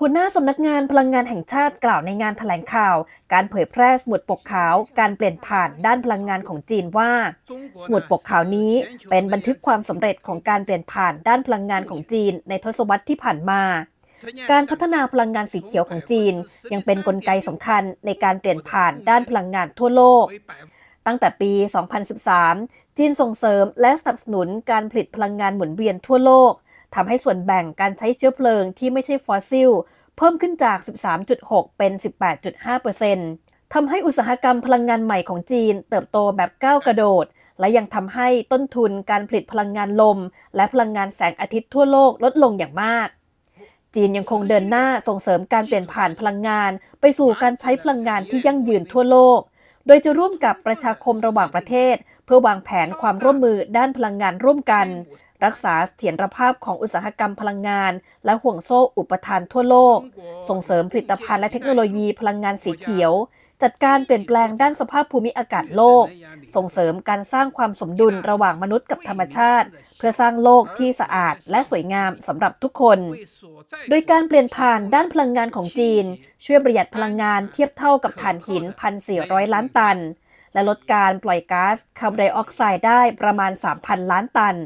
หัวหน้าสำนักงานพลังงานแห่งชาติกล่าวในงานถแถลงข่าว การเผยแพร่สมุดปกขาว การเปลี่ยนผ่านด้านพลังงานของจีนว่า สมุดปกขาวนี้เป็นบันทึกความสำเร็จของการเปลี่ยนผ่านด้านพลังงานของจีน ในทศวรรษที่ผ่านมา การพัฒนาพลังงานสีเขียวของจีน ยังเป็นนกลไกสำคัญในการเปลี่ยนผ่านด้านพลังงานทั่วโลก ตั้งแต่ปี 2013 จีนส่งเสริมและสนับสนุนการผลิตพลังงานหมุนเวียนทั่วโลกทำให้ส่วนแบ่งการใช้เชื้อเพลิงที่ไม่ใช่ฟอสซิล เพิ่มขึ้นจาก 13.6 เป็น 18.5%ทำให้อุตสาหกรรมพลังงานใหม่ของจีนเติบโตแบบก้าวกระโดด และยังทำให้ต้นทุนการผลิตพลังงานลม และพลังงานแสงอาทิตย์ทั่วโลกลดลงอย่างมาก จีนยังคงเดินหน้าส่งเสริมการเปลี่ยนผ่านพลังงาน ไปสู่การใช้พลังงานที่ยั่งยืนทั่วโลก โดยจะร่วมกับประชาคมระหว่างประเทศเพื่อวางแผนความร่วมมือด้านพลังงานร่วมกัน รักษาเสถียรภาพของอุตสาหกรรมพลังงานและห่วงโซ่อุปทานทั่วโลก ส่งเสริมผลิตภัณฑ์และเทคโนโลยีพลังงานสีเขียว จัดการเปลี่ยนแปลงด้านสภาพภูมิอากาศโลก ส่งเสริมการสร้างความสมดุลระหว่างมนุษย์กับธรรมชาติ เพื่อสร้างโลกที่สะอาดและสวยงามสำหรับทุกคน โดยการเปลี่ยนผ่านด้านพลังงานของจีนช่วยประหยัดพลังงานเทียบเท่ากับถ่านหิน1,400ล้านตันและลดการปล่อยก๊าซคาร์บอนไดออกไซด์ได้ประมาณ 3,000 ล้านตัน